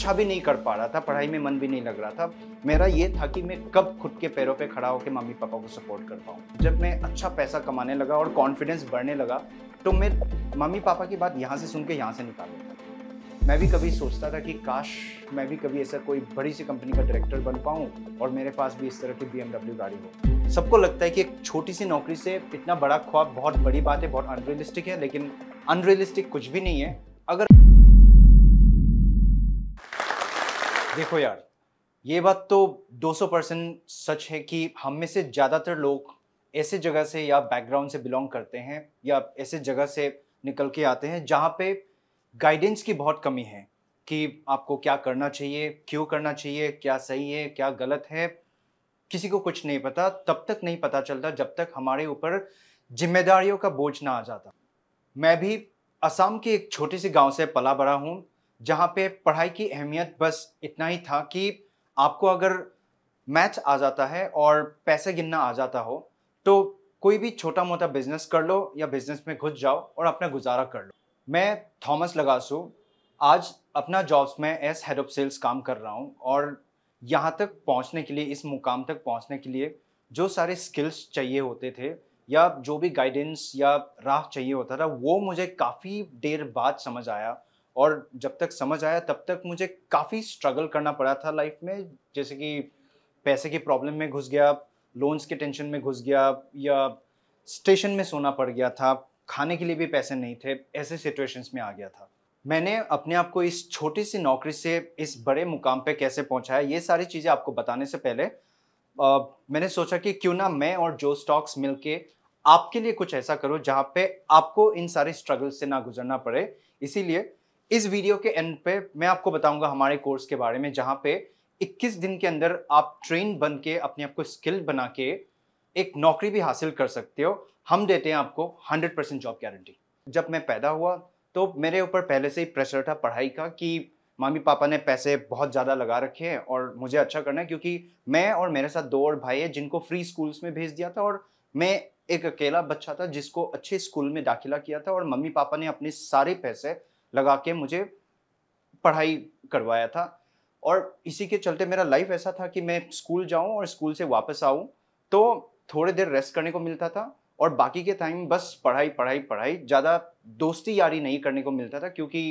अच्छा भी नहीं कर पा रहा था पढ़ाई में मन भी नहीं लग रहा था मेरा ये था कि मैं कब खुद के पैरों पे खड़ा होकर मम्मी पापा को सपोर्ट कर पाऊँ जब मैं अच्छा पैसा कमाने लगा और कॉन्फिडेंस बढ़ने लगा तो मैं मम्मी पापा की बात यहाँ से सुन के यहाँ से निकाल लेता मैं भी कभी सोचता था कि काश मैं भी कभी ऐसा कोई बड़ी सी कंपनी का डायरेक्टर बन पाऊँ और मेरे पास भी इस तरह की बी गाड़ी हो सबको लगता है कि एक छोटी सी नौकरी से इतना बड़ा ख्वाब बहुत बड़ी बात है बहुत अनरियलिस्टिक है लेकिन अनरियलिस्टिक कुछ भी नहीं है अगर देखो यार ये बात तो 200 परसेंट सच है कि हम में से ज़्यादातर लोग ऐसे जगह से या बैकग्राउंड से बिलोंग करते हैं या ऐसे जगह से निकल के आते हैं जहाँ पे गाइडेंस की बहुत कमी है कि आपको क्या करना चाहिए क्यों करना चाहिए क्या सही है क्या गलत है किसी को कुछ नहीं पता तब तक नहीं पता चलता जब तक हमारे ऊपर जिम्मेदारियों का बोझ ना आ जाता मैं भी असम के एक छोटे से गांव से पला बड़ा हूँ जहाँ पे पढ़ाई की अहमियत बस इतना ही था कि आपको अगर मैथ्स आ जाता है और पैसे गिनना आ जाता हो तो कोई भी छोटा मोटा बिजनेस कर लो या बिजनेस में घुस जाओ और अपना गुजारा कर लो मैं थॉमस लगासू आज अपना जॉब्स में एस हेड ऑफ सेल्स काम कर रहा हूँ और यहाँ तक पहुँचने के लिए इस मुकाम तक पहुँचने के लिए जो सारे स्किल्स चाहिए होते थे या जो भी गाइडेंस या राह चाहिए होता था वो मुझे काफ़ी देर बाद समझ आया और जब तक समझ आया तब तक मुझे काफ़ी स्ट्रगल करना पड़ा था लाइफ में जैसे कि पैसे की प्रॉब्लम में घुस गया लोन्स के टेंशन में घुस गया या स्टेशन में सोना पड़ गया था खाने के लिए भी पैसे नहीं थे ऐसे सिचुएशंस में आ गया था मैंने अपने आप को इस छोटी सी नौकरी से इस बड़े मुकाम पे कैसे पहुंचाया ये सारी चीज़ें आपको बताने से पहले आ, मैंने सोचा कि क्यों ना मैं और जो स्टॉक्स मिल आपके लिए कुछ ऐसा करो जहाँ पे आपको इन सारे स्ट्रगल से ना गुजरना पड़े इसीलिए इस वीडियो के एंड पे मैं आपको बताऊंगा हमारे कोर्स के बारे में जहाँ पे 21 दिन के अंदर आप ट्रेन बन के अपने आप को स्किल बना के एक नौकरी भी हासिल कर सकते हो हम देते हैं आपको 100 परसेंट जॉब गारंटी जब मैं पैदा हुआ तो मेरे ऊपर पहले से ही प्रेशर था पढ़ाई का कि मामी पापा ने पैसे बहुत ज़्यादा लगा रखे हैं और मुझे अच्छा करना है क्योंकि मैं और मेरे साथ दो और भाई हैं जिनको फ्री स्कूल्स में भेज दिया था और मैं एक अकेला बच्चा था जिसको अच्छे स्कूल में दाखिला किया था और मम्मी पापा ने अपने सारे पैसे लगा के मुझे पढ़ाई करवाया था और इसी के चलते मेरा लाइफ ऐसा था कि मैं स्कूल जाऊं और स्कूल से वापस आऊं तो थोड़ी देर रेस्ट करने को मिलता था और बाकी के टाइम बस पढ़ाई पढ़ाई पढ़ाई ज़्यादा दोस्ती यारी नहीं करने को मिलता था क्योंकि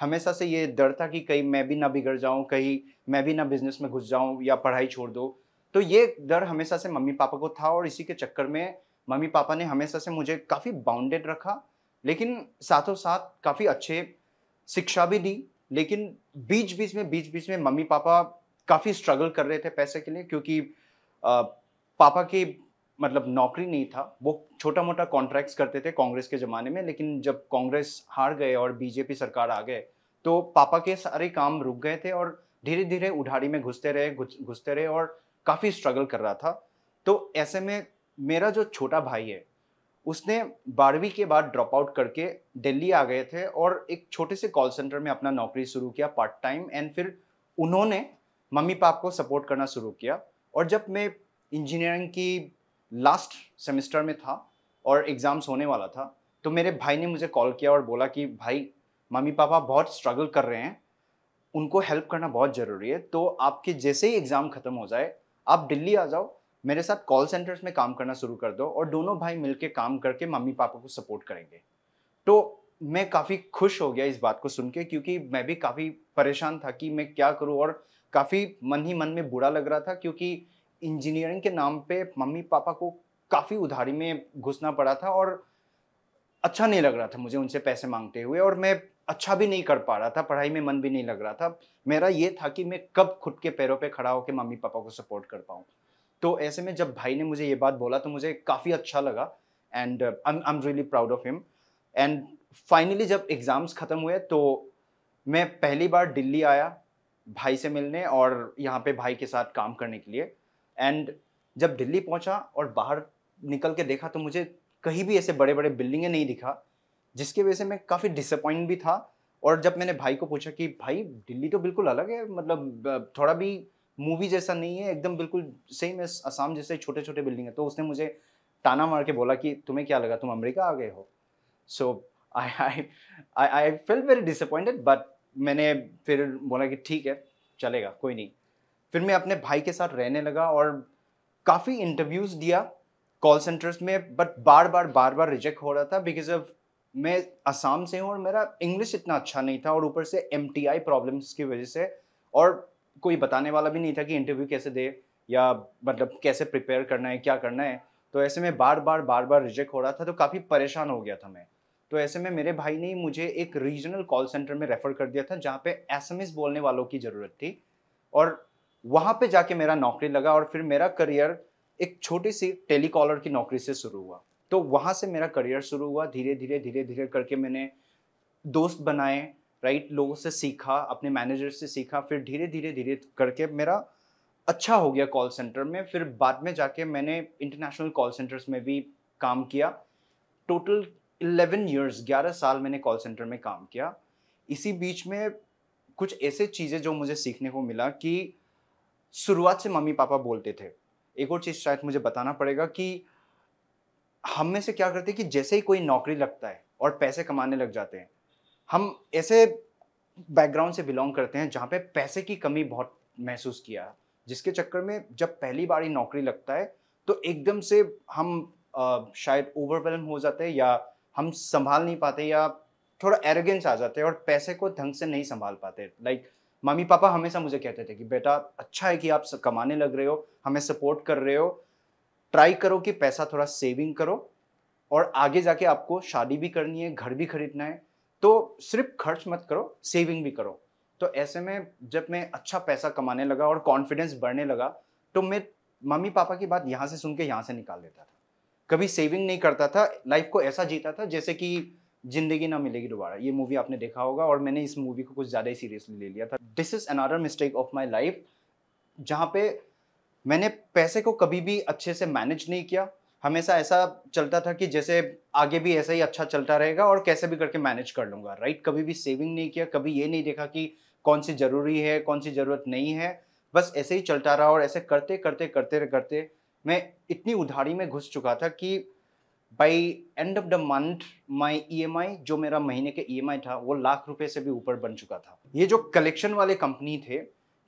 हमेशा से ये डर था कि कहीं मैं भी ना बिगड़ जाऊँ कहीं मैं भी ना बिजनेस में घुस जाऊँ या पढ़ाई छोड़ दो तो ये डर हमेशा से मम्मी पापा को था और इसी के चक्कर में मम्मी पापा ने हमेशा से मुझे काफ़ी बाउंडेड रखा लेकिन साथों साथ काफ़ी अच्छे शिक्षा भी दी लेकिन बीच बीच में बीच बीच में मम्मी पापा काफ़ी स्ट्रगल कर रहे थे पैसे के लिए क्योंकि आ, पापा के मतलब नौकरी नहीं था वो छोटा मोटा कॉन्ट्रैक्ट्स करते थे कांग्रेस के ज़माने में लेकिन जब कांग्रेस हार गए और बीजेपी सरकार आ गए तो पापा के सारे काम रुक गए थे और धीरे धीरे उधारी में घुसते रहे घुसते रहे और काफ़ी स्ट्रगल कर रहा था तो ऐसे में मेरा जो छोटा भाई है उसने बारहवीं के बाद ड्रॉप आउट करके दिल्ली आ गए थे और एक छोटे से कॉल सेंटर में अपना नौकरी शुरू किया पार्ट टाइम एंड फिर उन्होंने मम्मी पाप को सपोर्ट करना शुरू किया और जब मैं इंजीनियरिंग की लास्ट सेमेस्टर में था और एग्ज़ाम्स होने वाला था तो मेरे भाई ने मुझे कॉल किया और बोला कि भाई मम्मी पापा बहुत स्ट्रगल कर रहे हैं उनको हेल्प करना बहुत ज़रूरी है तो आपके जैसे ही एग्ज़ाम ख़त्म हो जाए आप दिल्ली आ जाओ मेरे साथ कॉल सेंटर्स में काम करना शुरू कर दो और दोनों भाई मिलकर काम करके मम्मी पापा को सपोर्ट करेंगे तो मैं काफ़ी खुश हो गया इस बात को सुन के क्योंकि मैं भी काफ़ी परेशान था कि मैं क्या करूँ और काफ़ी मन ही मन में बुरा लग रहा था क्योंकि इंजीनियरिंग के नाम पे मम्मी पापा को काफ़ी उधारी में घुसना पड़ा था और अच्छा नहीं लग रहा था मुझे उनसे पैसे मांगते हुए और मैं अच्छा भी नहीं कर पा रहा था पढ़ाई में मन भी नहीं लग रहा था मेरा ये था कि मैं कब खुद के पैरों पे खड़ा होकर मम्मी पापा को सपोर्ट कर पाऊँ तो ऐसे में जब भाई ने मुझे ये बात बोला तो मुझे काफ़ी अच्छा लगा and I am really proud of him and finally जब एग्ज़ाम्स ख़त्म हुए तो मैं पहली बार दिल्ली आया भाई से मिलने और यहाँ पे भाई के साथ काम करने के लिए एंड जब दिल्ली पहुँचा और बाहर निकल के देखा तो मुझे कहीं भी ऐसे बड़े बड़े बिल्डिंगें नहीं दिखा जिसकी वजह से मैं काफ़ी डिसअपॉइंट भी था और जब मैंने भाई को पूछा कि भाई दिल्ली तो बिल्कुल अलग है मतलब uh, थोड़ा भी मूवी जैसा नहीं है एकदम बिल्कुल सेम है असम जैसे छोटे छोटे बिल्डिंग है तो उसने मुझे ताना मार के बोला कि तुम्हें क्या लगा तुम अमेरिका आ गए हो so I I I feel very disappointed but मैंने फिर बोला कि ठीक है चलेगा कोई नहीं फिर मैं अपने भाई के साथ रहने लगा और काफ़ी इंटरव्यूज़ दिया कॉल सेंटर्स में बट बार बार बार बार रिजेक्ट हो रहा था बिकॉज ऑफ मैं असम से हूँ और मेरा इंग्लिश इतना अच्छा नहीं था और ऊपर से एम प्रॉब्लम्स की वजह से और कोई बताने वाला भी नहीं था कि इंटरव्यू कैसे दे या मतलब कैसे प्रिपेयर करना है क्या करना है तो ऐसे में बार बार बार बार रिजेक्ट हो रहा था तो काफ़ी परेशान हो गया था मैं तो ऐसे में मेरे भाई ने मुझे एक रीजनल कॉल सेंटर में रेफ़र कर दिया था जहाँ पे एस बोलने वालों की ज़रूरत थी और वहाँ पे जाके मेरा नौकरी लगा और फिर मेरा करियर एक छोटी सी टेली कॉलर की नौकरी से शुरू हुआ तो वहाँ से मेरा करियर शुरू हुआ धीरे धीरे धीरे धीरे करके मैंने दोस्त बनाए राइट लोगों से सीखा अपने मैनेजर से सीखा फिर धीरे धीरे धीरे करके मेरा अच्छा हो गया कॉल सेंटर में फिर बाद में जाके मैंने इंटरनेशनल कॉल सेंटर्स में भी काम किया टोटल इलेवन ईयर्स ग्यारह साल मैंने कॉल सेंटर में काम किया इसी बीच में कुछ ऐसे चीज़ें जो मुझे सीखने को मिला कि शुरुआत से मम्मी पापा बोलते थे एक और चीज़ शायद मुझे बताना पड़ेगा कि हम में से क्या करते हैं कि जैसे ही कोई नौकरी लगता है और पैसे कमाने लग जाते हैं हम ऐसे बैकग्राउंड से बिलोंग करते हैं जहाँ पे पैसे की कमी बहुत महसूस किया जिसके चक्कर में जब पहली बार ही नौकरी लगता है तो एकदम से हम आ, शायद ओवरवेलम हो जाते हैं या हम संभाल नहीं पाते या थोड़ा एरोगेंस आ जाते हैं और पैसे को ढंग से नहीं संभाल पाते लाइक मम्मी पापा हमेशा मुझे कहते थे कि बेटा अच्छा है कि आप कमाने लग रहे हो हमें सपोर्ट कर रहे हो ट्राई करो कि पैसा थोड़ा सेविंग करो और आगे जाके आपको शादी भी करनी है घर भी खरीदना है तो सिर्फ खर्च मत करो सेविंग भी करो तो ऐसे में जब मैं अच्छा पैसा कमाने लगा और कॉन्फिडेंस बढ़ने लगा तो मैं मम्मी पापा की बात यहाँ से सुन के यहाँ से निकाल देता था कभी सेविंग नहीं करता था लाइफ को ऐसा जीता था जैसे कि जिंदगी ना मिलेगी दोबारा ये मूवी आपने देखा होगा और मैंने इस मूवी को कुछ ज़्यादा ही सीरियसली ले लिया था this is another mistake of my life जहाँ पे मैंने पैसे को कभी भी अच्छे से मैनेज नहीं किया हमेशा ऐसा चलता था कि जैसे आगे भी ऐसा ही अच्छा चलता रहेगा और कैसे भी करके मैनेज कर लूँगा राइट कभी भी सेविंग नहीं किया कभी ये नहीं देखा कि कौन सी ज़रूरी है कौन सी ज़रूरत नहीं है बस ऐसे ही चलता रहा और ऐसे करते करते करते करते मैं इतनी उधारी में घुस चुका था कि by end of the month my E जो मेरा महीने के ई e था वो लाख रुपए से भी ऊपर बन चुका था ये जो कलेक्शन वाले कंपनी थे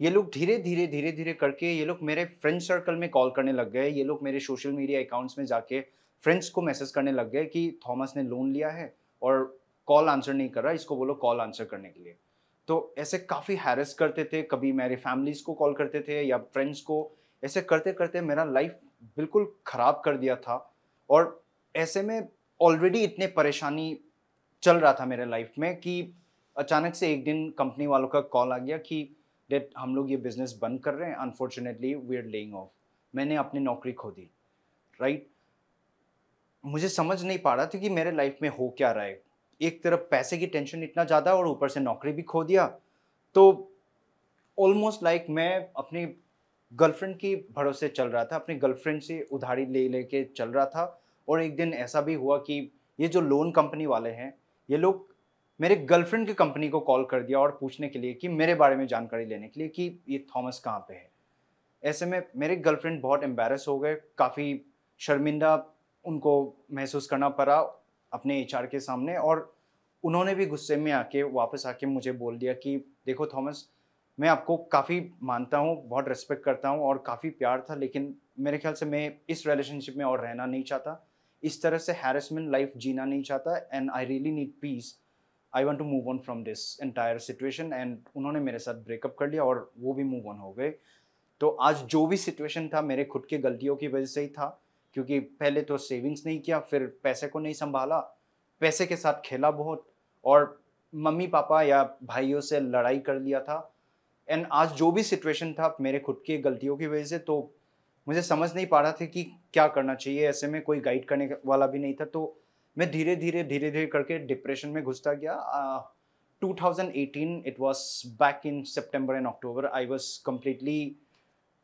ये लोग धीरे धीरे धीरे धीरे करके ये लोग मेरे फ्रेंड सर्कल में कॉल करने लग गए ये लोग मेरे सोशल मीडिया अकाउंट्स में जाके फ्रेंड्स को मैसेज करने लग गए कि थॉमस ने लोन लिया है और कॉल आंसर नहीं कर रहा इसको बोलो कॉल आंसर करने के लिए तो ऐसे काफ़ी हैरस करते थे कभी मेरे फैमिलीज़ को कॉल करते थे या फ्रेंड्स को ऐसे करते करते मेरा लाइफ बिल्कुल ख़राब कर दिया था और ऐसे में ऑलरेडी इतने परेशानी चल रहा था मेरे लाइफ में कि अचानक से एक दिन कंपनी वालों का कॉल आ गया कि डेट हम लोग ये बिज़नेस बंद कर रहे हैं unfortunately we are laying off मैंने अपनी नौकरी खो दी राइट मुझे समझ नहीं पा रहा था कि मेरे लाइफ में हो क्या रहा है एक तरफ पैसे की टेंशन इतना ज़्यादा और ऊपर से नौकरी भी खो दिया तो ऑलमोस्ट लाइक like मैं अपनी गर्लफ्रेंड की भरोसे चल रहा था अपनी गर्लफ्रेंड से उधारी ले लेके चल रहा था और एक दिन ऐसा भी हुआ कि ये जो लोन कंपनी वाले हैं ये लोग मेरे गर्लफ्रेंड की कंपनी को कॉल कर दिया और पूछने के लिए कि मेरे बारे में जानकारी लेने के लिए कि ये थॉमस कहाँ पे है ऐसे में मेरे गर्लफ्रेंड बहुत एम्बेरस हो गए काफ़ी शर्मिंदा उनको महसूस करना पड़ा अपने एच के सामने और उन्होंने भी गुस्से में आके वापस आके मुझे बोल दिया कि देखो थॉमस मैं आपको काफ़ी मानता हूँ बहुत रेस्पेक्ट करता हूँ और काफ़ी प्यार था लेकिन मेरे ख्याल से मैं इस रिलेशनशिप में और रहना नहीं चाहता इस तरह से हैरसमेंट लाइफ जीना नहीं चाहता and I really need peace I want to move on from this entire situation and उन्होंने मेरे साथ ब्रेकअप कर लिया और वो भी मूव ऑन हो गए तो आज जो भी सिचुएशन था मेरे खुद की गलतियों की वजह से ही था क्योंकि पहले तो सेविंग्स नहीं किया फिर पैसे को नहीं संभाला पैसे के साथ खेला बहुत और मम्मी पापा या भाइयों से लड़ाई कर लिया था एंड आज जो भी सिचुएशन था मेरे खुद की गलतियों की वजह से तो मुझे समझ नहीं पा रहा था कि क्या करना चाहिए ऐसे में कोई गाइड करने वाला भी नहीं था तो मैं धीरे धीरे धीरे धीरे करके डिप्रेशन में घुसता गया thousand 2018 it was back in September and October I was completely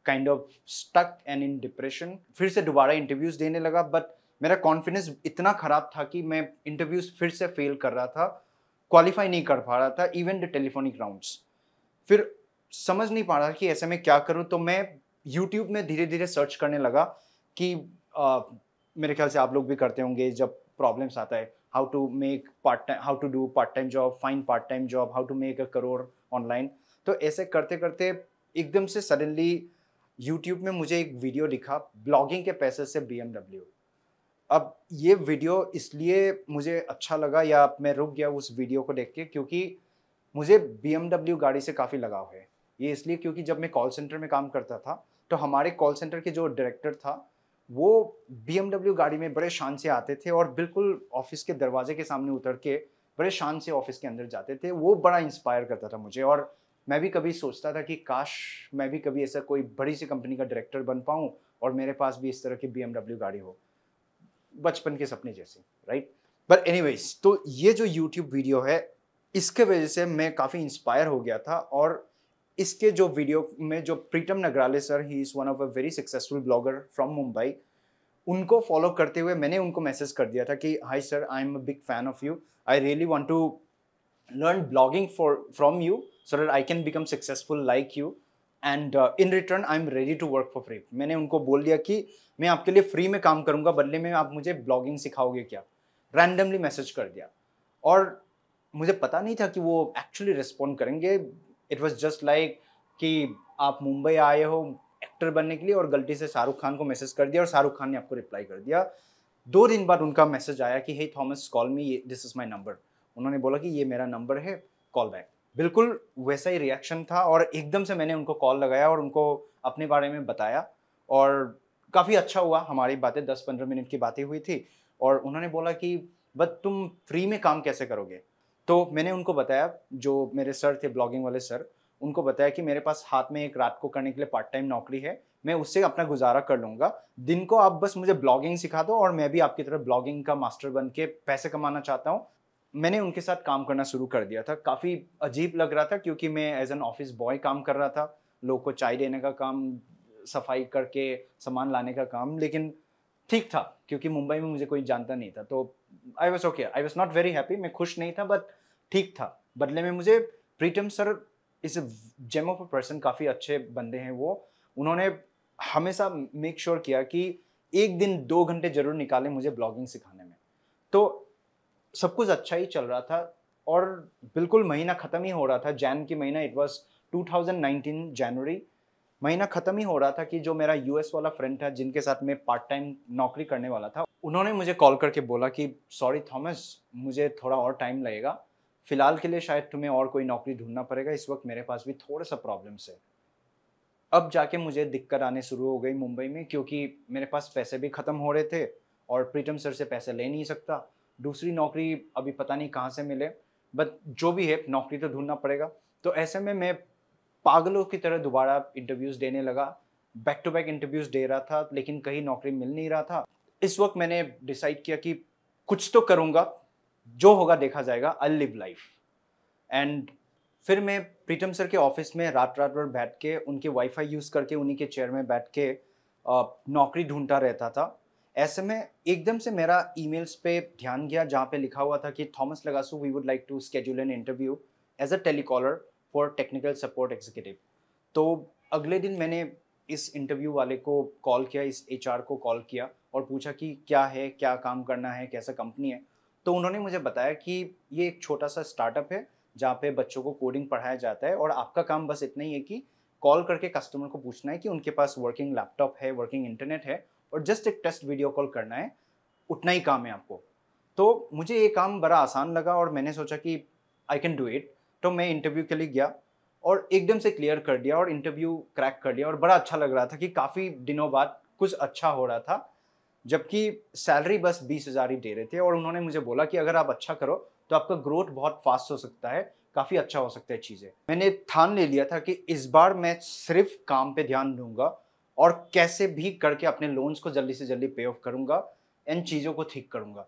kind of stuck and in depression फिर से दोबारा इंटरव्यूज देने लगा बट मेरा कॉन्फिडेंस इतना ख़राब था कि मैं इंटरव्यूज फिर से फेल कर रहा था क्वालिफाई नहीं कर पा रहा था इवन द टेलीफोनिक राउंड्स फिर समझ नहीं पा रहा कि ऐसे में क्या करूँ तो मैं यूट्यूब में धीरे धीरे सर्च करने लगा कि आ, मेरे ख्याल से आप लोग भी करते होंगे जब प्रॉब्लम्स आता है how to make part time how to do part time job fine part time job how to make a crore online तो ऐसे करते करते एकदम से सडनली यूट्यूब में मुझे एक वीडियो दिखा ब्लॉगिंग के पैसे से बी अब ये वीडियो इसलिए मुझे अच्छा लगा या मैं रुक गया उस वीडियो को देख के क्योंकि मुझे बी गाड़ी से काफ़ी लगाव है ये इसलिए क्योंकि जब मैं कॉल सेंटर में काम करता था तो हमारे कॉल सेंटर के जो डायरेक्टर था वो बी गाड़ी में बड़े शान से आते थे और बिल्कुल ऑफिस के दरवाजे के सामने उतर के बड़े शान से ऑफिस के अंदर जाते थे वो बड़ा इंस्पायर करता था मुझे और मैं भी कभी सोचता था कि काश मैं भी कभी ऐसा कोई बड़ी सी कंपनी का डायरेक्टर बन पाऊँ और मेरे पास भी इस तरह की बी गाड़ी हो बचपन के सपने जैसे राइट बट एनी तो ये जो यूट्यूब वीडियो है इसके वजह से मैं काफ़ी इंस्पायर हो गया था और इसके जो वीडियो में जो Pritam Nagrale sir he is one of a very successful blogger from Mumbai उनको फॉलो करते हुए मैंने उनको मैसेज कर दिया था कि hi sir I am a big fan of you I really want to learn blogging for from you so that I can become successful like you and in return I am ready to work for free मैंने उनको बोल दिया कि मैं आपके लिए free में काम करूंगा बदले में आप मुझे ब्लॉगिंग सिखाओगे क्या रैंडमली मैसेज कर दिया और मुझे पता नहीं था कि वो एक्चुअली रिस्पॉन्ड करेंगे इट वॉज जस्ट लाइक कि आप मुंबई आए हो एक्टर बनने के लिए और गलती से शाहरुख खान को मैसेज कर दिया और शाहरुख खान ने आपको रिप्लाई कर दिया दो दिन बाद उनका मैसेज आया कि hey Thomas call me this is my number उन्होंने बोला कि ये मेरा नंबर है कॉल बैक बिल्कुल वैसा ही रिएक्शन था और एकदम से मैंने उनको कॉल लगाया और उनको अपने बारे में बताया और काफ़ी अच्छा हुआ हमारी बातें दस पंद्रह मिनट की बातें हुई थी और उन्होंने बोला कि बट तुम फ्री में काम कैसे करोगे तो मैंने उनको बताया जो मेरे सर थे ब्लॉगिंग वाले सर उनको बताया कि मेरे पास हाथ में एक रात को करने के लिए पार्ट टाइम नौकरी है मैं उससे अपना गुजारा कर लूंगा दिन को आप बस मुझे ब्लॉगिंग सिखा दो और मैं भी आपकी तरह ब्लॉगिंग का मास्टर बन के पैसे कमाना चाहता हूँ मैंने उनके साथ काम करना शुरू कर दिया था काफ़ी अजीब लग रहा था क्योंकि मैं एज एन ऑफिस बॉय काम कर रहा था लोग को चाय देने का काम सफाई करके सामान लाने का काम लेकिन ठीक था क्योंकि मुंबई में मुझे कोई जानता नहीं था तो I was okay I was not very happy मैं खुश नहीं था बट ठीक था बदले में मुझे Pritam sir is a gem of a person काफ़ी अच्छे बंदे हैं वो उन्होंने हमेशा मेक श्योर sure किया कि एक दिन दो घंटे जरूर निकालें मुझे ब्लॉगिंग सिखाने में तो सब कुछ अच्छा ही चल रहा था और बिल्कुल महीना ख़त्म ही हो रहा था जैन की महीना इट वॉज 2019 जनवरी महीना खत्म ही हो रहा था कि जो मेरा यूएस वाला फ्रेंड था जिनके साथ मैं पार्ट टाइम नौकरी करने वाला था उन्होंने मुझे कॉल करके बोला कि सॉरी थॉमस मुझे थोड़ा और टाइम लगेगा फिलहाल के लिए शायद तुम्हें और कोई नौकरी ढूंढना पड़ेगा इस वक्त मेरे पास भी थोड़ा सा प्रॉब्लम्स है अब जाके मुझे दिक्कत आने शुरू हो गई मुंबई में क्योंकि मेरे पास पैसे भी ख़त्म हो रहे थे और प्रीतम सर से पैसे ले नहीं सकता दूसरी नौकरी अभी पता नहीं कहाँ से मिले बट जो भी है नौकरी तो ढूंढना पड़ेगा तो ऐसे में मैं पागलों की तरह दोबारा इंटरव्यूज़ देने लगा बैक टू बैक इंटरव्यूज़ दे रहा था लेकिन कहीं नौकरी मिल नहीं रहा था इस वक्त मैंने डिसाइड किया कि कुछ तो करूँगा जो होगा देखा जाएगा आई लिव लाइफ एंड फिर मैं प्रीतम सर के ऑफिस में रात रात भर बैठ के उनके वाईफाई यूज़ करके उन्हीं के चेयर में बैठ के नौकरी ढूंढता रहता था ऐसे में एकदम से मेरा ईमेल्स पे ध्यान गया जहाँ पे लिखा हुआ था कि थॉमस लगासू we would like to schedule an interview as a telecaller for technical support executive तो अगले दिन मैंने इस इंटरव्यू वाले को कॉल किया इस एच को कॉल किया और पूछा कि क्या है क्या काम करना है कैसा कंपनी है तो उन्होंने मुझे बताया कि ये एक छोटा सा स्टार्टअप है जहाँ पे बच्चों को कोडिंग पढ़ाया जाता है और आपका काम बस इतना ही है कि कॉल करके कस्टमर को पूछना है कि उनके पास वर्किंग लैपटॉप है वर्किंग इंटरनेट है और जस्ट एक टेस्ट वीडियो कॉल करना है उतना ही काम है आपको तो मुझे ये काम बड़ा आसान लगा और मैंने सोचा कि आई कैन डू इट तो मैं इंटरव्यू के लिए गया और एकदम से क्लियर कर दिया और इंटरव्यू क्रैक कर दिया और बड़ा अच्छा लग रहा था कि काफ़ी दिनों बाद कुछ अच्छा हो रहा था जबकि सैलरी बस बीस हज़ार ही दे रहे थे और उन्होंने मुझे बोला कि अगर आप अच्छा करो तो आपका ग्रोथ बहुत फास्ट हो सकता है काफ़ी अच्छा हो सकता है चीज़ें मैंने ठान ले लिया था कि इस बार मैं सिर्फ काम पे ध्यान दूंगा और कैसे भी करके अपने लोन्स को जल्दी से जल्दी पे ऑफ करूँगा इन चीज़ों को ठीक करूँगा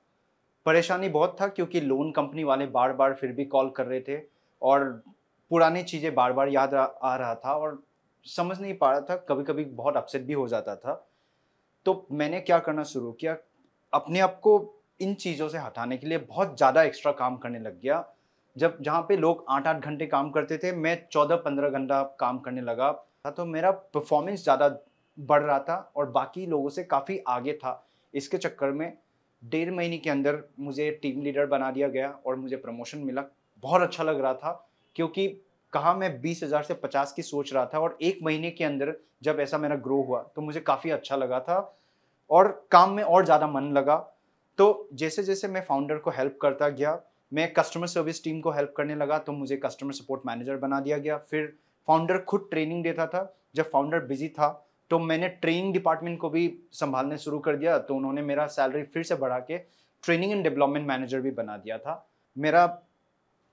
परेशानी बहुत था क्योंकि लोन कंपनी वाले बार बार फिर भी कॉल कर रहे थे और पुरानी चीज़ें बार बार याद आ रहा था और समझ नहीं पा रहा था कभी कभी बहुत अपसेट भी हो जाता था तो मैंने क्या करना शुरू किया अपने आप को इन चीज़ों से हटाने के लिए बहुत ज़्यादा एक्स्ट्रा काम करने लग गया जब जहाँ पे लोग आठ आठ घंटे काम करते थे मैं चौदह पंद्रह घंटा काम करने लगा था तो मेरा परफॉर्मेंस ज़्यादा बढ़ रहा था और बाकी लोगों से काफ़ी आगे था इसके चक्कर में डेढ़ महीने के अंदर मुझे टीम लीडर बना दिया गया और मुझे प्रमोशन मिला बहुत अच्छा लग रहा था क्योंकि कहा मैं बीस हज़ार से पचास की सोच रहा था और एक महीने के अंदर जब ऐसा मेरा ग्रो हुआ तो मुझे काफ़ी अच्छा लगा था और काम में और ज़्यादा मन लगा तो जैसे जैसे मैं फाउंडर को हेल्प करता गया मैं कस्टमर सर्विस टीम को हेल्प करने लगा तो मुझे कस्टमर सपोर्ट मैनेजर बना दिया गया फिर फाउंडर खुद ट्रेनिंग देता था जब फाउंडर बिजी था तो मैंने ट्रेनिंग डिपार्टमेंट को भी संभालने शुरू कर दिया तो उन्होंने मेरा सैलरी फिर से बढ़ा के ट्रेनिंग एंड डेवलपमेंट मैनेजर भी बना दिया था मेरा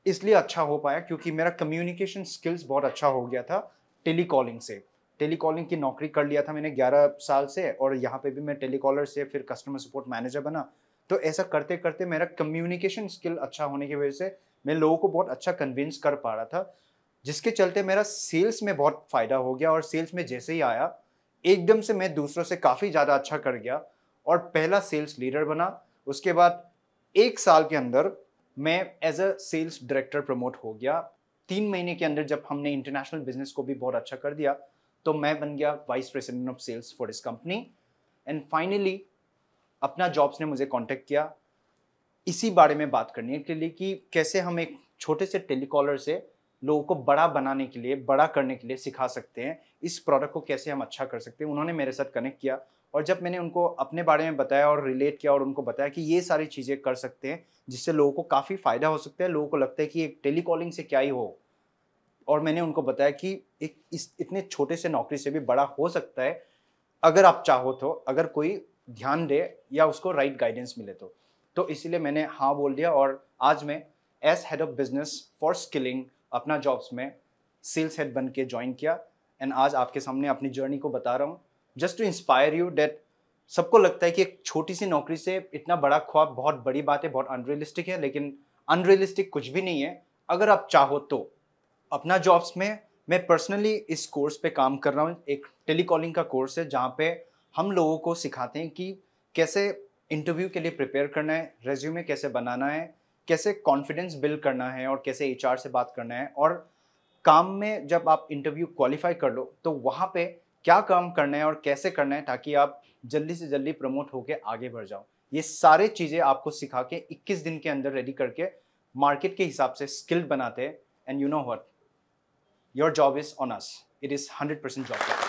इसलिए अच्छा हो पाया क्योंकि मेरा कम्युनिकेशन स्किल्स बहुत अच्छा हो गया था टेलीकॉलिंग से टेलीकॉलिंग की नौकरी कर लिया था मैंने 11 साल से और यहाँ पे भी मैं टेलीकॉलर से फिर कस्टमर सपोर्ट मैनेजर बना तो ऐसा करते करते मेरा कम्युनिकेशन स्किल अच्छा होने की वजह से मैं लोगों को बहुत अच्छा कन्विंस कर पा रहा था जिसके चलते मेरा सेल्स में बहुत फ़ायदा हो गया और सेल्स में जैसे ही आया एकदम से मैं दूसरों से काफ़ी ज़्यादा अच्छा कर गया और पहला सेल्स लीडर बना उसके बाद एक साल के अंदर मैं as a sales director promote हो गया तीन महीने के अंदर जब हमने इंटरनेशनल बिजनेस को भी बहुत अच्छा कर दिया तो मैं बन गया vice president of sales for this company and finally Apna jobs ने मुझे कॉन्टेक्ट किया इसी बारे में बात करने के लिए कि कैसे हम एक छोटे से टेलीकॉलर से लोगों को बड़ा बनाने के लिए बड़ा करने के लिए सिखा सकते हैं इस प्रोडक्ट को कैसे हम अच्छा कर सकते हैं उन्होंने मेरे साथ कनेक्ट किया और जब मैंने उनको अपने बारे में बताया और रिलेट किया और उनको बताया कि ये सारी चीज़ें कर सकते हैं जिससे लोगों को काफ़ी फ़ायदा हो सकता है लोगों को लगता है कि एक टेलीकॉलिंग से क्या ही हो और मैंने उनको बताया कि एक इस इतने छोटे से नौकरी से भी बड़ा हो सकता है अगर आप चाहो तो अगर कोई ध्यान दे या उसको राइट गाइडेंस मिले तो तो इसीलिए मैंने हाँ बोल दिया और आज मैं as head of business for skilling Apna jobs में सेल्स हेड बन के ज्वाइन किया एंड आज आपके सामने अपनी जर्नी को बता रहा हूँ just to inspire you that सबको लगता है कि एक छोटी सी नौकरी से इतना बड़ा ख्वाब बहुत बड़ी बात है बहुत अनरियलिस्टिक है लेकिन अनरियलिस्टिक कुछ भी नहीं है अगर आप चाहो तो अपना जॉब्स में मैं पर्सनली इस कोर्स पे काम कर रहा हूँ एक टेलीकॉलिंग का कोर्स है जहाँ पे हम लोगों को सिखाते हैं कि कैसे इंटरव्यू के लिए प्रिपेयर करना है रेज्यूमे कैसे बनाना है कैसे कॉन्फिडेंस बिल्ड करना है और कैसे एच से बात करना है और काम में जब आप इंटरव्यू क्वालिफाई कर लो तो वहाँ पे क्या काम करना है और कैसे करना है ताकि आप जल्दी से जल्दी प्रमोट होकर आगे बढ़ जाओ ये सारे चीज़ें आपको सिखा के 21 दिन के अंदर रेडी करके मार्केट के हिसाब से स्किल्ड बनाते हैं and you know what your job is on us it is hundred percent job